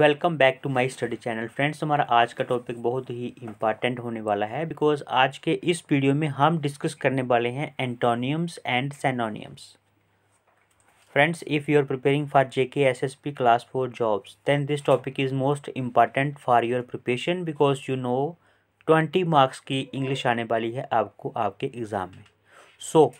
welcome back to my study channel friends हमारा आज का टॉपिक बहुत ही इम्पॉर्टेंट होने वाला है बिकॉज आज के इस वीडियो में हम डिस्कस करने वाले हैं antonyms and synonyms friends if you are preparing for JK SSP class four jobs then this topic is most important for your preparation because you know twenty marks की English आने वाली है आपको आपके एग्ज़ाम में सो so,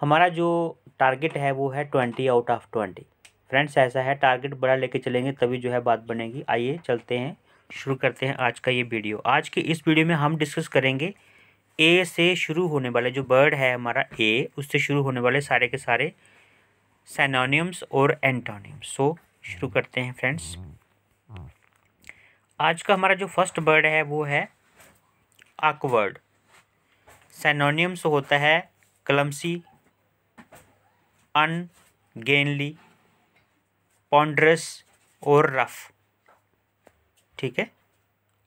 हमारा जो target है वो है twenty out of twenty friends ऐसा है टारगेट बड़ा लेके चलेंगे तभी जो है बात बनेगी आइए चलते हैं शुरू करते हैं आज का ये वीडियो आज के इस वीडियो में हम डिस्कस करेंगे ए से शुरू होने वाले जो बर्ड है हमारा ए उससे शुरू होने वाले सारे के सारे सैनोनियम्स और एंटोनियम्स सो शुरू करते हैं फ्रेंड्स आज का हमारा जो फर्स्ट बर्ड है वो है आकवर्ड सैनोनियम्स होता है क्लमसी अनगेनली पॉन्ड्रस और रफ ठीक है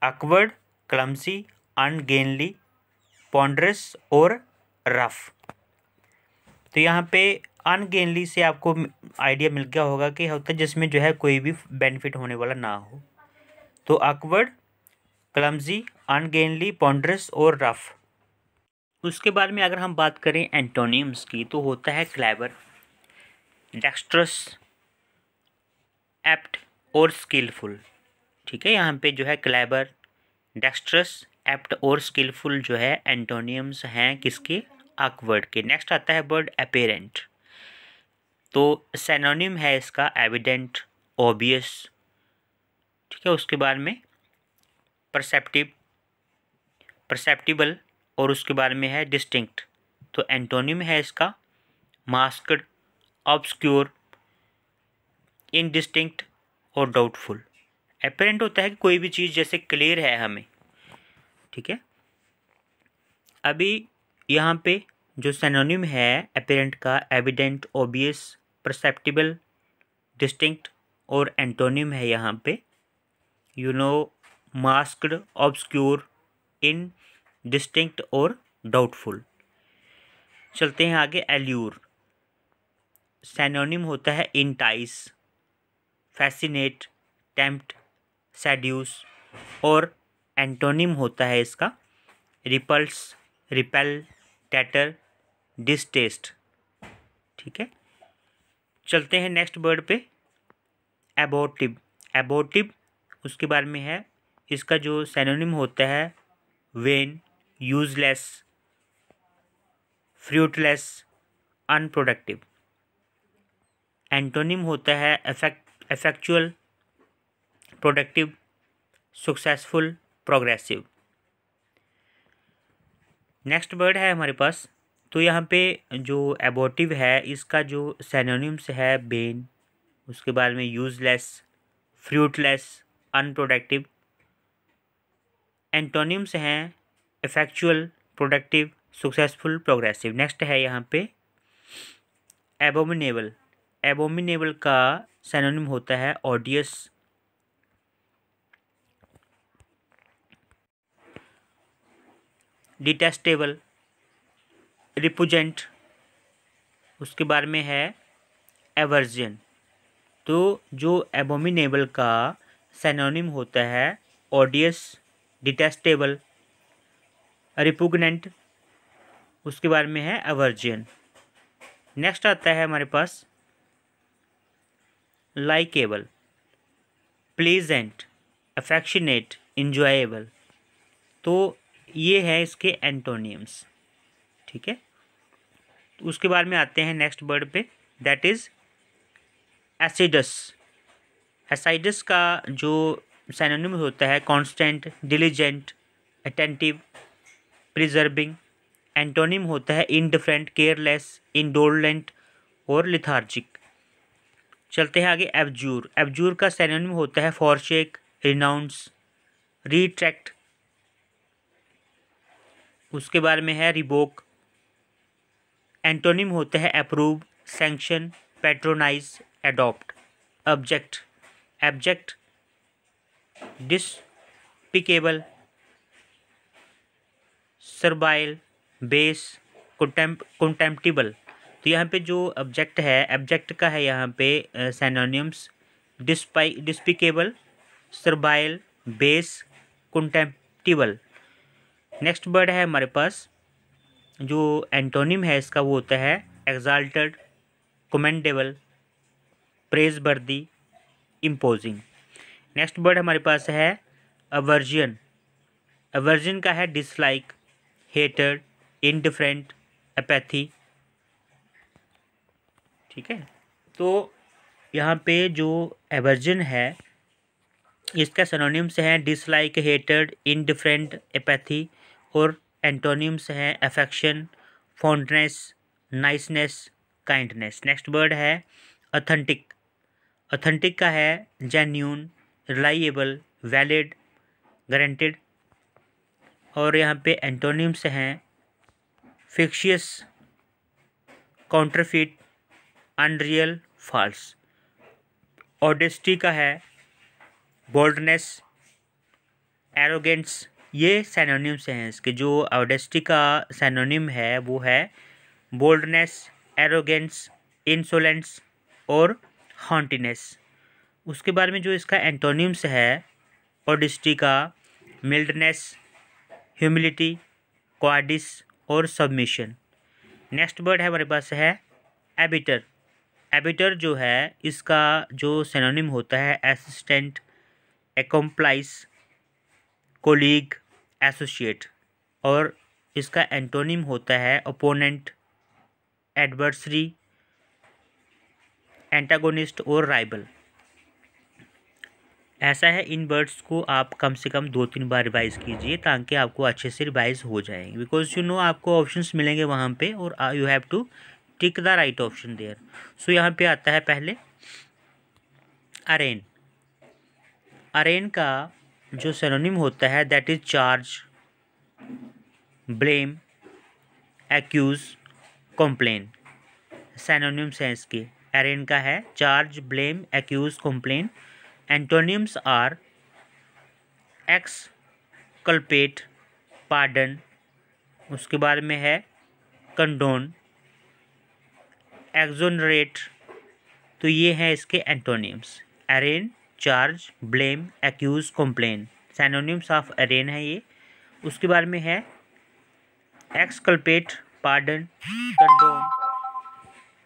अकवर्ड क्लमसी अनगेनली पॉन्ड्रस और रफ तो यहाँ पे अनगेनली से आपको आइडिया मिल गया होगा कि होता है जिसमें जो है कोई भी बेनिफिट होने वाला ना हो तो अकवर्ड क्लमजी अनगेनली पॉन्ड्रस और रफ उसके बाद में अगर हम बात करें एंटोनियम्स की तो होता है क्लेवर डेक्स्ट्रस एप्ट और स्किलफुल ठीक है यहाँ पे जो है क्लेबर डेक्स्ट्रस एप्ट और स्किलफुल जो है एंटोनियम्स हैं किसके आकवर्ड के नेक्स्ट आता है वर्ड अपेरेंट तो सेनोनियम है इसका एविडेंट ओबियस ठीक है उसके बाद में परसेप्टिव परसेप्टिबल और उसके बारे में है डिस्टिंक्ट तो एंटोनियम है इसका मास्कड ऑब्सक्योर इनडिस्टिंक्ट और डाउटफुल अपेरेंट होता है कि कोई भी चीज़ जैसे क्लियर है हमें ठीक है अभी यहाँ पे जो सेनोनिम है अपेरेंट का एविडेंट ओबियस परसेप्टिबल डिस्टिंक्ट और एंटोनिम है यहाँ पे you know masked obscure indistinct और डाउटफुल चलते हैं आगे एल्यूर सेनोनिम होता है इंटाइस फैसिनेट टेम्प्ट सेड्यूस और एंटोनिम होता है इसका रिपल्स रिपेल टैटर डिस्टेस्ट ठीक है चलते हैं नेक्स्ट वर्ड पे एबोटिव एबोटिव उसके बारे में है इसका जो सैनोनिम होता है vain useless fruitless unproductive antonym होता है effect effectual productive successful progressive next word है हमारे पास तो यहाँ पे जो एबोटिव है इसका जो सैनोनिम्स है बेन उसके बाद में यूजलेस फ्रूटलेस अनप्रोडक्टिव एंटोनिम्स हैं effectual productive successful progressive next है यहाँ पे एबोमिनेबल एबोमिनेबल का सैनोनिम होता है ऑडियस डिटेस्टेबल रिपोजेंट उसके बारे में है एवर्जन तो जो एबोमिनेबल का सैनोनिम होता है ऑडियस डिटेस्टेबल रिपुगनेंट उसके बारे में है एवर्जन नेक्स्ट आता है हमारे पास लाइकेबल प्लेजेंट अफेक्शनेट इंजॉयबल तो ये है इसके एंटोनियम्स ठीक है तो उसके बाद में आते हैं नेक्स्ट वर्ड पे दैट इज़ एसिडस एसाइडस का जो सैनोनिम होता है constant diligent attentive preserving antonym होता है इनडिफरेंट केयरलेस इनडोलेंट और लिथार्जिक चलते हैं आगे एबजूर एबजूर का सैनोनिम होता है फॉरशेक रिनाउंस रिट्रैक्ट उसके बारे में है रिबोक एंटोनिम होता है approve sanction patronise adopt object abject despicable servile base contempt contemptible तो यहाँ पे जो ऑब्जेक्ट है ऑब्जेक्ट का है यहाँ पे synonyms despise despicable servile base contemptible next word है हमारे पास जो एंटोनिम है इसका वो होता है exalt commendable praiseworthy imposing next word हमारे पास है अवर्जन अवर्जन का है डिसलाइक हेटर इनडिफरेंट अपैथी ठीक है तो यहाँ पे जो एवर्जन है इसका सनोनिम्स हैं डिसलाइक हेटेड इनडिफरेंट एपैथी और एंटोनिम्स हैं affection fondness niceness kindness next word है अथेंटिक अथेंटिक का है जेन्यून रिलाइएबल वैलिड गारंटेड और यहाँ पे एंटोनिम्स हैं fictitious counterfeit unreal false audacity का है बोल्डनेस एरोगेंस ये सैनोनिम्स हैं इसके जो ऑडेस्टी का सैनोनिम है वो है बोल्डनेस एरोगेंस इंसोलेंस और हॉन्टिनेस उसके बारे में जो इसका एंटोनिम्स है ऑडिस्टी का मिल्डनेस ह्यूमिलिटी क्वाडिस और सबमिशन नेक्स्ट वर्ड है हमारे पास है एबिटर एबिटर जो है इसका जो सेनोनिम होता है असिस्टेंट एकम्प्लाइस कोलीग एसोसिएट और इसका एंटोनिम होता है ओपोनेंट एडवर्सरी एंटागोनिस्ट और राइबल ऐसा है इन वर्ड्स को आप कम से कम दो तीन बार रिवाइज़ कीजिए ताकि आपको अच्छे से रिवाइज़ हो जाएंगे बिकॉज यू नो आपको ऑप्शंस मिलेंगे वहाँ पे और you have to tick the right option there so यहाँ पे आता है पहले अरेन अरेन का जो सेनोनिम होता है that is charge blame accuse complain synonyms हैं इसके अरेन का है charge blame accuse complain antonyms are exculpate pardon उसके बाद में है कंडोन एक्जोनरेट तो ये हैं इसके antonyms arraign charge blame accuse complain synonyms of arraign है ये उसके बारे में है एक्सकल्पेट पार्डन कंडोम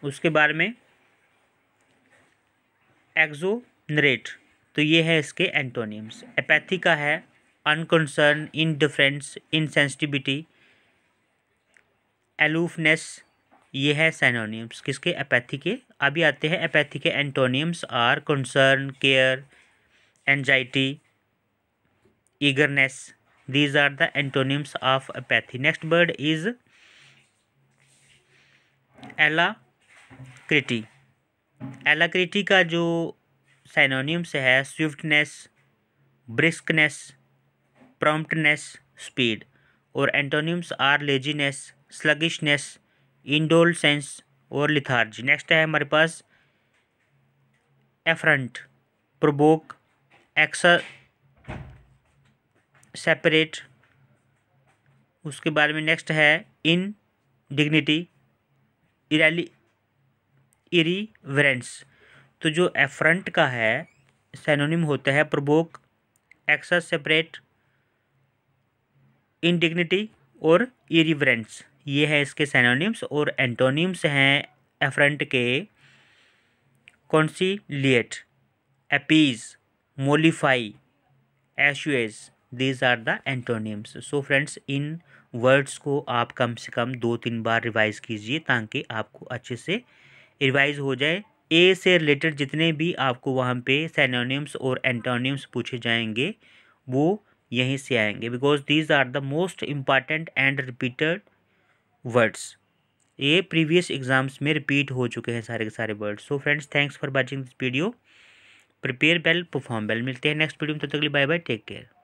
उसके बारे में एक्जोनरेट तो ये है इसके एंटोनियम्स एपैथी का है अनकंसर्न इनडिफरेंस इनसेंसिटिविटी एलूफनेस ये है सैनोनियम्स किसके एपैथी के अभी आते हैं एपैथी के antonyms are concern care anxiety eagerness these are the antonyms of apathy next word is ala alacrity alacrity का जो सैनोनियम्स है स्विफ्टनेस ब्रिस्कनेस प्रम्प्टनेस स्पीड और antonyms are laziness sluggishness indolence और लिथार्जी नेक्स्ट है हमारे पास efferent प्रोबोक एक्सर separate उसके बाद में नेक्स्ट है इन डिग्निटी इराली इरीवरेंस तो जो एफरंट का है सैनोनिम होता है प्रबोक एक्सर सेपरेट इन डिग्निटी और इरीवरेंस ये है इसके सैनोनिम्स और एंटोनिम्स हैं एफरेंट के conciliate appease mollify assuage these are the antonyms so friends इन वर्ड्स को आप कम से कम दो तीन बार रिवाइज़ कीजिए ताकि आपको अच्छे से रिवाइज़ हो जाए ए से रिलेटेड जितने भी आपको वहाँ पे सैनोनिम्स और एंटोनिम्स पूछे जाएंगे वो यहीं से आएंगे because these are the most important and repeated words ये प्रीवियस एग्जाम्स में रिपीट हो चुके हैं सारे के सारे words so friends thanks for watching this video prepare well perform well मिलते हैं नेक्स्ट वीडियो में तब तो तक के लिए बाय बाय टेक केयर